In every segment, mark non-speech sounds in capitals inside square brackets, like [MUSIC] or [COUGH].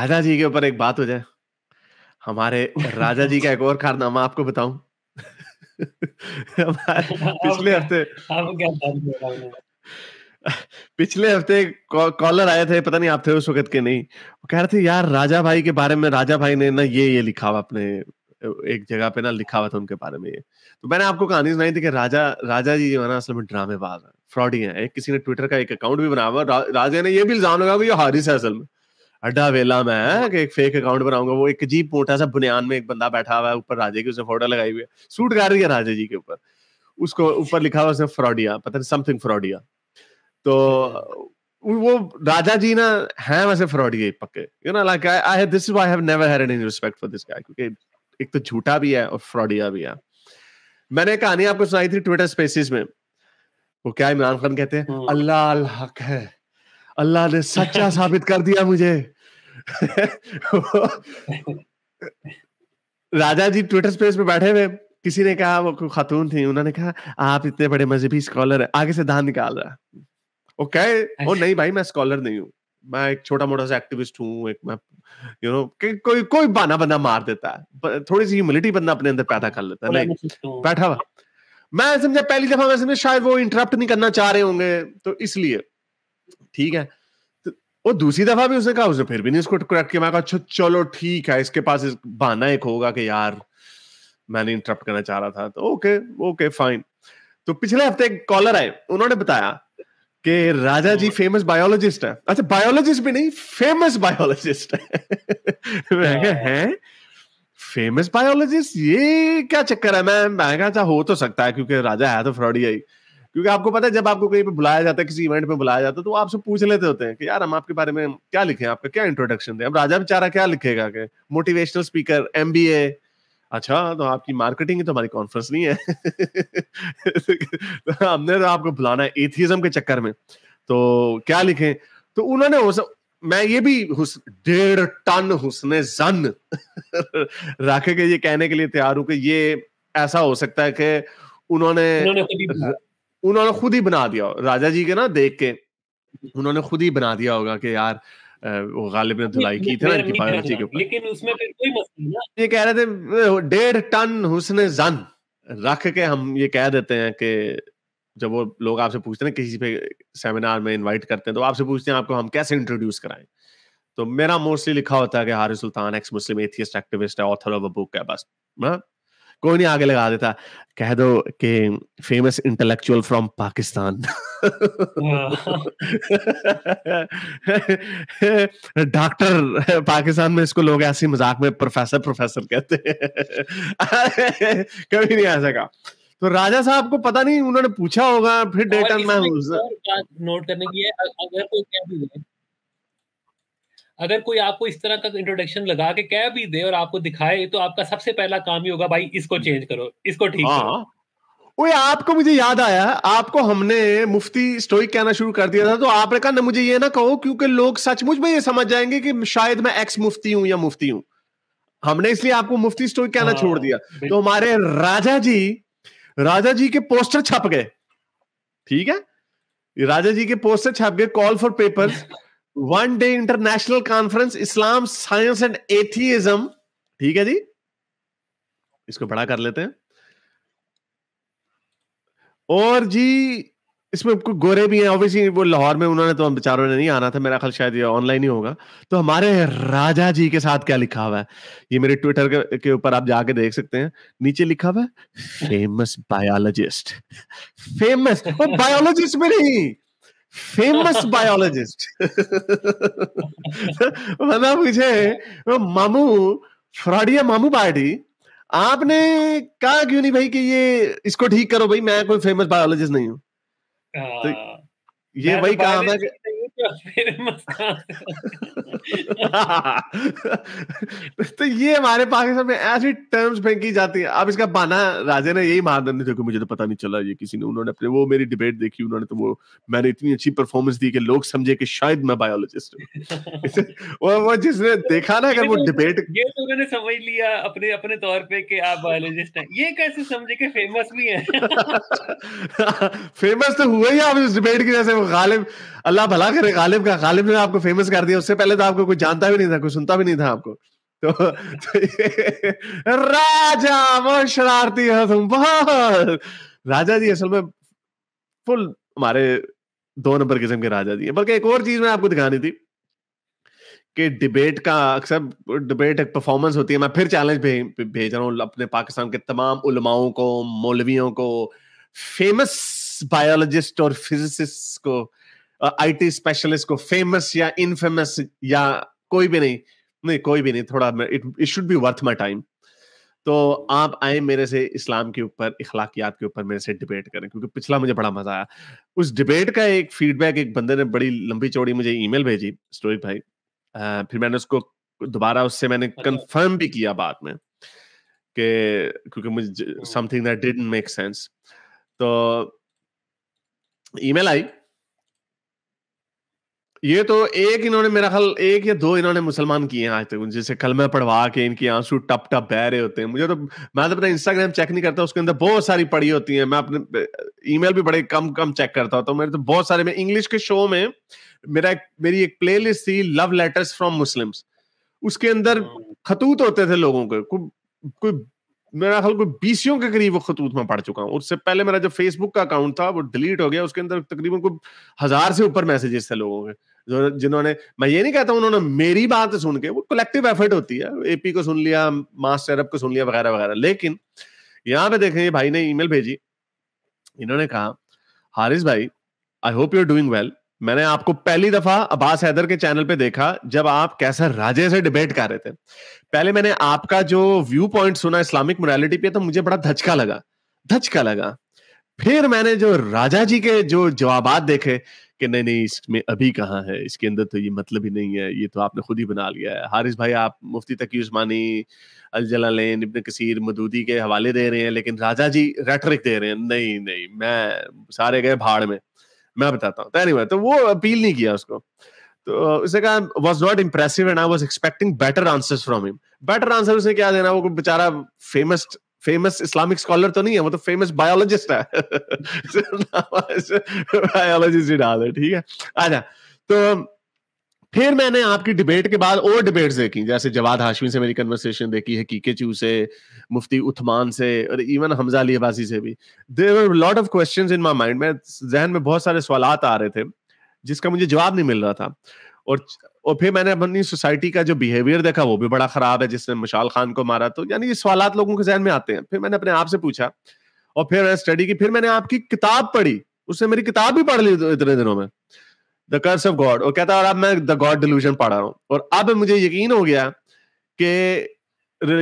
राजा जी के ऊपर एक बात हो जाए हमारे राजा जी का एक और कारनामा आपको बताऊं [LAUGHS] पिछले हफ्ते पिछले हफ्ते कॉलर आए थे पता नहीं आप थे उस वक्त के नहीं वो कह रहे थे यार राजा भाई के बारे में राजा भाई ने ना ये ये लिखा हुआ अपने एक जगह पे ना लिखा हुआ था उनके बारे में ये तो मैंने आपको कहानी सुनाई थी कि राजा राजा जी जो है ना असल में ड्रामेबाज है फ्रॉडी है किसी ने ट्विटर का एक अकाउंट भी बनाया हुआ राजा ने ये भी इल्जाम लगा ये हारिस है असल में अड्डा वेला में कि एक फेक अकाउंट बनाऊंगा वो एक अजीब मोटा सा बुनियान में एक बंदा बैठा हुआ है ऊपर राजे की उसने फोटो लगाई हुई है सूट कर रही है राजे जी के ऊपर उसको ऊपर लिखा हुआ उसने फ्रॉडिया पता नहीं समथिंग फ्रॉडिया तो वो राजा जी ना हैं वैसे फ्रॉडिये पक्के you know like I I this is why I have never had any respect for this guy क्योंकि एक तो झूठा भी है और फ्रॉडिया भी है मैंने कहानी आपको सुनाई थी ट्विटर स्पेसिस में वो क्या इमरान खान कहते हैं हम्म। अल्लाह हक है अल्लाह ने सच्चा [LAUGHS] साबित कर दिया मुझे राजा जी ट्विटर स्पेस पे बैठे हुए किसी ने कहा वो खातून थी उन्होंने कहा आप इतने बड़े मजहबी स्कॉलर है आगे से धान निकाल रहा ओके ओ नहीं भाई मैं स्कॉलर नहीं हूँ मैं एक छोटा मोटा सा एक्टिविस्ट हूँ एक मैं यू you नो know, कोई कोई बाना बंदा मार देता है थोड़ी सी ह्यूमिलिटी बंदा अपने अंदर पैदा कर लेता है बैठा हुआ मैं समझा पहली दफा मैं समझा शायद वो इंटरप्ट नहीं करना चाह रहे होंगे तो इसलिए ठीक है वो तो, दूसरी दफा भी उसने कहा उसने फिर भी नहीं उसको करेक्ट किया मैं कहा अच्छा चलो ठीक है इसके पास इस बहाना एक होगा कि यार मैंने इंटरप्ट करना चाह रहा था तो ओके ओके फाइन तो पिछले हफ्ते एक कॉलर आए उन्होंने बताया कि राजा जी फेमस बायोलॉजिस्ट है अच्छा बायोलॉजिस्ट भी नहीं फेमस बायोलॉजिस्ट है मैं हैं फेमस बायोलॉजिस्ट ये क्या चक्कर है मैं मैं कहा अच्छा, हो तो सकता है क्योंकि राजा है तो फ्रॉडी आई क्योंकि आपको पता है जब आपको कहीं पे बुलाया जाता है किसी इवेंट में बुलाया जाता है तो आपसे पूछ लेते होते हैं कि यार हम आपके बारे में क्या लिखे आपका क्या इंट्रोडक्शन दें अब राजा बेचारा क्या लिखेगा के? मोटिवेशनल स्पीकर एम अच्छा तो आपकी मार्केटिंग ही तो हमारी कॉन्फ्रेंस नहीं है [LAUGHS] तो हमने तो आपको बुलाना है एथिज्म के चक्कर में तो क्या लिखे तो उन्होंने वो मैं ये भी डेढ़ टन हुसने जन [LAUGHS] रखे के ये कहने के लिए तैयार हूं कि ये ऐसा हो सकता है कि उन्होंने उन्होंने खुद ही बना दिया राजा जी के ना देख के उन्होंने खुद ही बना दिया होगा कि यार वो गालिब ने धुलाई की थी ना इनकी बायोलॉजी के ऊपर लेकिन उसमें फिर कोई मसला ना ये कह रहे थे डेढ़ टन हुस्न जन रख के हम ये कह देते हैं कि जब वो लोग आपसे पूछते हैं किसी पे सेमिनार में इनवाइट करते हैं तो आपसे पूछते हैं आपको हम कैसे इंट्रोड्यूस कराएं तो मेरा मोस्टली लिखा होता है कि Haris Sultan ex Muslim atheist activist है ऑथर ऑफ अ बुक है बस हाँ। कोई नहीं आगे लगा देता कह दो कि famous intellectual from Pakistan doctor Pakistan में इसको लोग ऐसे मजाक में प्रोफेसर प्रोफेसर कहते हैं कभी नहीं आ सका तो राजा साहब को पता नहीं उन्होंने पूछा होगा फिर डेटा नोट करने की है अगर कोई कह अगर कोई आपको इस तरह का इंट्रोडक्शन लगा के कह भी दे और आपको दिखाए तो आपका सबसे पहला काम ही होगा भाई इसको चेंज करो इसको ठीक हाँ। करो ओए आपको मुझे याद आया आपको हमने मुफ्ती स्टोरी कहना शुरू कर दिया था तो आपने कहा ना मुझे ये ना कहो क्योंकि लोग सचमुच में ये समझ जाएंगे कि शायद मैं एक्स मुफ्ती हूं या मुफ्ती हूं हमने इसलिए आपको मुफ्ती स्टोरी कहना छोड़ हाँ, दिया तो हमारे राजा जी राजा जी के पोस्टर छप गए ठीक है राजा जी के पोस्टर छप गए call for papers one day international conference Islam science and atheism ठीक है जी इसको बड़ा कर लेते हैं और जी इसमें गोरे भी हैं ऑब्वियसली वो लाहौर में उन्होंने तो बेचारों ने नहीं आना था मेरा ख्याल शायद ये ऑनलाइन ही होगा तो हमारे राजा जी के साथ क्या लिखा हुआ है ये मेरे ट्विटर के ऊपर आप जाके देख सकते हैं नीचे लिखा हुआ है फेमस बायोलॉजिस्ट फेमस बायोलॉजिस्ट में नहीं फेमस बायोलॉजिस्ट मतलब मुझे मामू फ्रॉडिया मामू पार्टी आपने कहा क्यों नहीं भाई कि ये इसको ठीक करो भाई मैं कोई फेमस बायोलॉजिस्ट नहीं हूँ हाँ। तो ये तो वही काम है तो ये हमारे पाकिस्तान में ऐसी टर्म्स फेंकी जाती है अब इसका बाना राजे ने यही मार देने क्योंकि मुझे तो पता नहीं चला ये किसी ने उन्होंने अपने वो मेरी डिबेट देखी उन्होंने तो वो मैंने इतनी अच्छी परफॉर्मेंस दी कि लोग समझे कि शायद मैं बायोलॉजिस्ट हूँ वो वो जिसने देखा ना अगर वो डिबेट तो ये तो उन्होंने समझ लिया अपने अपने तौर पर कि आप बायोलॉजिस्ट हैं ये कैसे समझे कि फेमस भी है फेमस [LAUGHS] तो हुए ही आप इस डिबेट की जैसे वो गालिब अल्लाह भला करे आपने गालिब का गालिब ने आपको फेमस कर दिया उससे पहले तो आपको कोई जानता भी नहीं था कोई सुनता भी नहीं था आपको तो, तो राजा वो शरारती हो तुम बहुत राजा जी असल में फुल हमारे दो नंबर किस्म के राजा जी बल्कि एक और चीज मैं आपको दिखानी थी कि डिबेट का अक्सर डिबेट एक परफॉर्मेंस होती है मैं फिर चैलेंज भे, भेज रहा हूँ अपने पाकिस्तान के तमाम उलमाओं को मौलवियों को फेमस बायोलॉजिस्ट और फिजिसिस्ट को आईटी स्पेशलिस्ट को फेमस या इनफेमस या कोई भी नहीं नहीं कोई भी नहीं थोड़ा it it should be worth my time तो आप आए मेरे से इस्लाम के ऊपर इखलाकियात के ऊपर मेरे से डिबेट करें क्योंकि पिछला मुझे बड़ा मजा आया उस डिबेट का एक फीडबैक एक बंदे ने बड़ी लंबी चौड़ी मुझे ईमेल भेजी स्टोरी भाई फिर मैंने उसको दोबारा उससे मैंने कंफर्म अच्छा। भी किया बाद में कि क्योंकि मुझे something that didn't make sense तो ईमेल आई ये तो एक इन्होंने मेरा ख्याल एक या दो इन्होंने मुसलमान किए हैं आज तक जिसे कल मैं पढ़वा के इनकी आंसू टप टप बह रहे होते हैं मुझे तो मैं तो अपना इंस्टाग्राम चेक नहीं करता उसके अंदर बहुत सारी पढ़ी होती है मैं अपने ईमेल भी बड़े कम कम चेक करता होता तो मेरे तो बहुत सारे मैं इंग्लिश के शो में मेरा एक मेरी एक प्ले थी लव लेटर्स फ्रॉम मुस्लिम उसके अंदर हाँ। खतूत होते थे लोगों के कोई मेरा ख्याल कोई बीसियों के करीब वो खतूत में पढ़ चुका हूँ उससे पहले मेरा जो फेसबुक का अकाउंट था वो डिलीट हो गया उसके अंदर तकरीबन कोई हजार से ऊपर मैसेजेस थे लोगों के जिन्होंने मैं ये नहीं कहता उन्होंने मेरी बात सुन के वो कलेक्टिव एफर्ट होती है एपी को सुन लिया मास्टर अरब को सुन लिया वगैरह वगैरह लेकिन यहाँ पे देखें भाई ने ईमेल भेजी इन्होंने कहा हारिस भाई I hope you are doing well मैंने आपको पहली दफा अब्बास हैदर के चैनल पे देखा जब आप कैसर राजे से डिबेट कर रहे थे पहले मैंने आपका जो व्यू पॉइंट सुना इस्लामिक मोरालिटी पे तो मुझे बड़ा धचका लगा धचका लगा फिर मैंने जो राजा जी के जो जवाब देखे कि नहीं नहीं इसमें अभी कहाँ है इसके अंदर तो ये मतलब ही नहीं है ये तो आपने खुद ही बना लिया है हारिस भाई आप मुफ्ती तकी उस्मानी अलजलालैन इब्न कसीर मदूदी के हवाले दे रहे हैं लेकिन राजा जी रेटरिक दे रहे हैं नहीं नहीं मैं सारे गए भाड़ में मैं बताता हूँ तो anyway, तो वो अपील नहीं किया उसको तो उसने कहा was not impressive and I was expecting better answers from him better answer उसने क्या देना वो बेचारा फेमस फेमस इस्लामिक स्कॉलर तो नहीं है वो तो फेमस बायोलॉजिस्ट है बायोलॉजिस्ट [LAUGHS] ही डाल ठीक है अच्छा तो फिर मैंने आपकी डिबेट के बाद और डिबेट्स देखी जैसे जवाद हाशमी से मेरी कन्वर्सेशन देखी है कीके चू से मुफ्ती उथमान से और इवन हमजा अली से भी there lot of question in my mind में जहन में बहुत सारे सवाल आ रहे थे जिसका मुझे जवाब नहीं मिल रहा था और और फिर मैंने अपनी सोसाइटी का जो बिहेवियर देखा वो भी बड़ा खराब है जिसने मशाल खान को मारा तो यानी ये सवाल लोगों के जहन में आते हैं फिर मैंने अपने आप से पूछा और फिर मैंने स्टडी की फिर मैंने आपकी किताब पढ़ी उसने मेरी किताब भी पढ़ ली इतने दिनों में द कर्स ऑफ गॉड और कहता है और अब मैं द गॉड डिल्यूजन पढ़ रहा हूँ और अब मुझे यकीन हो गया कि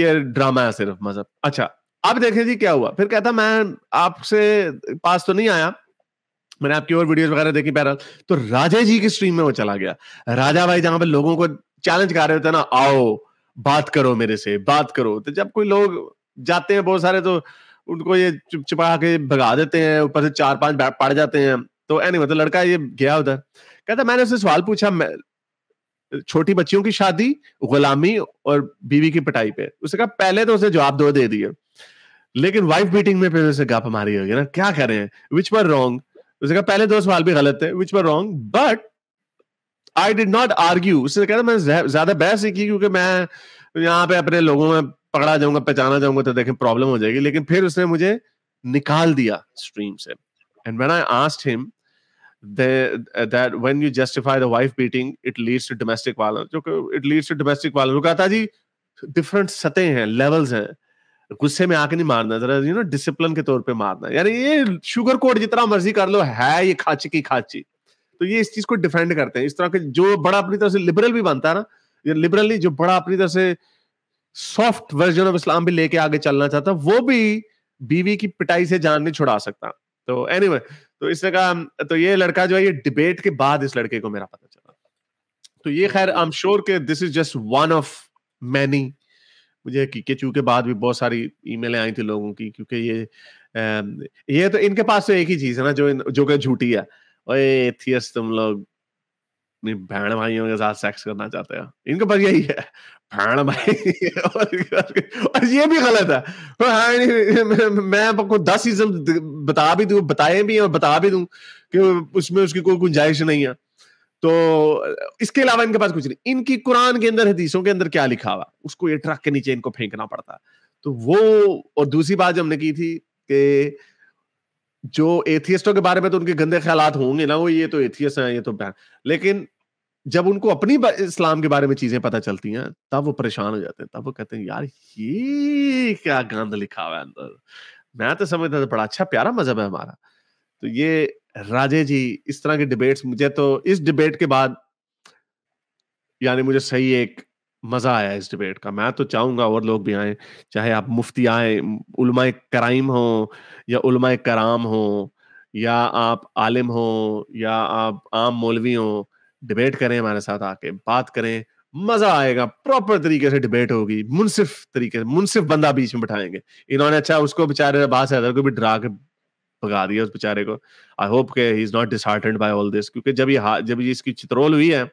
ये ड्रामा है सिर्फ मजहब मतलब। अच्छा अब देखें जी क्या हुआ फिर कहता मैं आपसे पास तो नहीं आया मैंने आपकी और वीडियोस वगैरह देखी पैरल तो राजा जी की स्ट्रीम में वो चला गया राजा भाई जहां पे लोगों को चैलेंज कर रहे होते हैं ना आओ बात करो मेरे से बात करो तो जब कोई लोग जाते हैं बहुत सारे तो उनको ये चुपा के भगा देते हैं ऊपर से चार पांच पड़ जाते हैं तो एनी anyway, तो लड़का ये गया उधर कहता मैंने उससे सवाल पूछा छोटी बच्चियों की शादी गुलामी और बीवी की पिटाई पे उसने कहा पहले तो उसने जवाब दो दे दिए लेकिन वाइफ बीटिंग में फिर उसे गप मारी होगी ना क्या कह रहे हैं विच पर रॉन्ग उसने कहा पहले दो सवाल भी गलत है विच पर wrong but I did not argue उसने कहा मैं ज्यादा बहस नहीं की क्योंकि मैं यहाँ पे अपने लोगों में पकड़ा जाऊंगा पहचाना जाऊंगा तो देखें प्रॉब्लम हो जाएगी लेकिन फिर उसने मुझे निकाल दिया स्ट्रीम से and when I asked him the uh, that when you justify the wife beating it leads to domestic violence it leads to domestic violence वो सतह हैं हैं गुस्से में आके नहीं मारना जरा यू नो डिसिप्लिन के तौर पे मारना यानी ये शुगर कोट जितना मर्जी कर लो है ये खाची की खाची तो ये इस चीज को डिफेंड करते हैं इस तरह के जो बड़ा अपनी तरह से लिबरल भी बनता है ना या लिबरल नहीं जो बड़ा अपनी तरह से सॉफ्ट वर्जन ऑफ इस्लाम भी लेके आगे चलना चाहता वो भी बीवी की पिटाई से जान नहीं छुड़ा सकता तो एनीवे anyway, तो इसने कहा तो ये लड़का जो है ये डिबेट के बाद इस लड़के को मेरा पता चला तो ये खैर आई एम श्योर के this is just one of many मुझे किकेचू के बाद भी बहुत सारी ईमेलें आई थी लोगों की क्योंकि ये ये तो इनके पास तो एक ही चीज है ना जो जो कि झूठी है ओए एथियस तुम लोग अपनी बहन भाइयों के साथ सेक्स करना चाहते हैं इनको बस यही है भैण भाई [LAUGHS] और, ये भी गलत है हाँ, मैं आपको दस रीजन बता भी दू बताए भी और बता भी दू कि उसमें उसकी कोई गुंजाइश नहीं है तो इसके अलावा इनके पास कुछ नहीं इनकी कुरान के अंदर हदीसों के अंदर क्या लिखा हुआ उसको ये ट्रक के नीचे इनको फेंकना पड़ता है तो वो और दूसरी बात जो हमने की थी कि जो एथियस्टों के बारे में तो उनके गंदे ख्याल होंगे ना वो ये तो एथियस्ट हैं ये तो लेकिन जब उनको अपनी इस्लाम के बारे में चीजें पता चलती हैं तब वो परेशान हो जाते हैं तब वो कहते हैं यार ये क्या गंद लिखा हुआ है अंदर मैं तो समझता था बड़ा अच्छा प्यारा मजहब है हमारा तो ये राजे जी इस तरह के डिबेट्स मुझे तो इस डिबेट के बाद यानी मुझे सही एक मज़ा आया इस डिबेट का मैं तो चाहूंगा और लोग भी आए चाहे आप मुफ्ती आए उलमाए कराइम हो या उलमाए कराम हो या आप आलिम हो या आप आम मौलवी हो डिबेट करें हमारे साथ आके बात करें मजा आएगा प्रॉपर तरीके से डिबेट होगी मुनसिफ तरीके से मुनसिफ बंदा बीच में बैठाएंगे इन्होंने अच्छा उसको बेचारे बास हैदर को भी डरा के भगा दिया उस बेचारे को आई होप के he is not disheartened by all this क्योंकि जब ये जब ये इसकी चित्रोल हुई है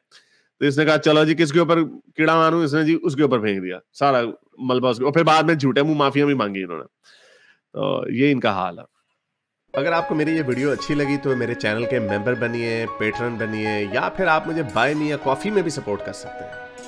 तो इसने कहा चलो जी किसके ऊपर कीड़ा मारू इसने जी उसके ऊपर फेंक दिया सारा मलबा उसके और फिर बाद में झूठे मुंह माफिया भी मांगी इन्होंने तो ये इनका हाल है अगर आपको मेरी ये वीडियो अच्छी लगी तो मेरे चैनल के मेंबर बनिए पेटर्न बनिए या फिर आप मुझे बाय मी या कॉफ़ी में भी सपोर्ट कर सकते हैं